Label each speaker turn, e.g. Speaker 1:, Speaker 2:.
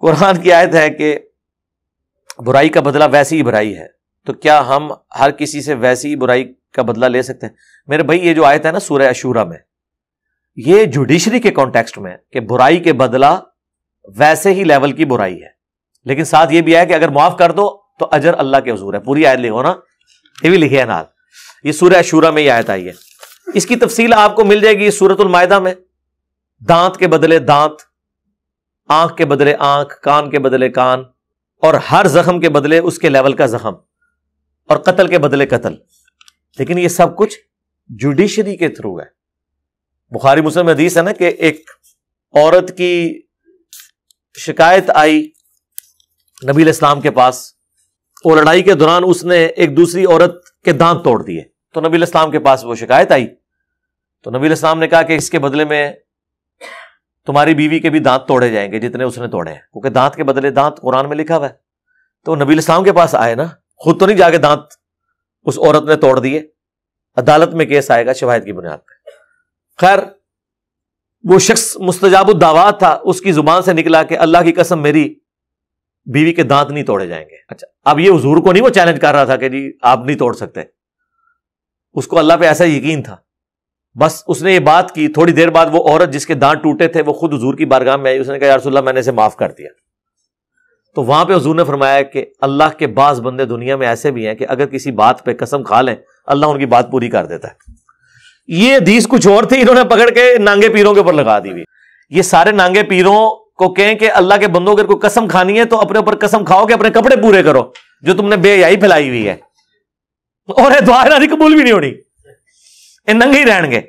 Speaker 1: कुरान की आयत है कि बुराई का बदला वैसी ही बुराई है तो क्या हम हर किसी से वैसी ही बुराई का बदला ले सकते हैं मेरे भाई ये जो आयत है ना सूर्य अशूरा में ये जुडिशरी के कॉन्टेक्स्ट में कि बुराई के बदला वैसे ही लेवल की बुराई है लेकिन साथ ये भी आया कि अगर माफ कर दो तो अजर अल्लाह के हजूर है पूरी आयत लिखो ना ये भी लिखे है नाल ये सूर्य अशूरा में ही आयत आई है इसकी तफसील आपको मिल जाएगी सूरत मायदा में दांत के बदले दांत आंख के बदले आंख कान के बदले कान और हर जख्म के बदले उसके लेवल का जख्म और कत्ल के बदले कत्ल लेकिन ये सब कुछ जुडिशरी के थ्रू है बुखारी मुस्लिम हदीस है ना कि एक औरत की शिकायत आई नबी इस्लाम के पास और लड़ाई के दौरान उसने एक दूसरी औरत के दांत तोड़ दिए तो नबी इस्लाम के पास वो शिकायत आई तो नबी इस्लाम ने कहा कि इसके बदले में तुम्हारी बीवी के भी दांत तोड़े जाएंगे जितने उसने तोड़े हैं क्योंकि दांत के बदले दांत कुरान में लिखा हुआ है तो नबी इस्लाम के पास आए ना खुद तो नहीं जाके दांत उस औरत ने तोड़ दिए अदालत में केस आएगा शिवायत की बुनियाद पर खैर वो शख्स मुस्तजाब दावा था उसकी जुबान से निकला कि अल्लाह की कसम मेरी बीवी के दांत नहीं तोड़े जाएंगे अच्छा अब ये हजूर को नहीं वो चैलेंज कर रहा था कि जी आप नहीं तोड़ सकते उसको अल्लाह पे ऐसा यकीन था बस उसने ये बात की थोड़ी देर बाद वो औरत जिसके दांत टूटे थे वो खुद हजूर की बारगाह में आई उसने कहा यारसोल्ला मैंने इसे माफ कर दिया तो वहां पे हजूर ने फरमाया कि अल्लाह के बास बंदे दुनिया में ऐसे भी हैं कि अगर किसी बात पे कसम खा लें अल्लाह उनकी बात पूरी कर देता है ये हदीस कुछ और थी इन्होंने पकड़ के नांगे पीरों के ऊपर लगा दी हुई ये सारे नांगे पीरों को कहें कि अल्लाह के बंदों अगर कोई कसम खानी है तो अपने ऊपर कसम खाओ कि अपने कपड़े पूरे करो जो तुमने बेयाई फैलाई हुई है और द्वारा कबूल भी नहीं होनी ਇਹ ਨੰਗੇ ਹੀ ਰਹਿਣਗੇ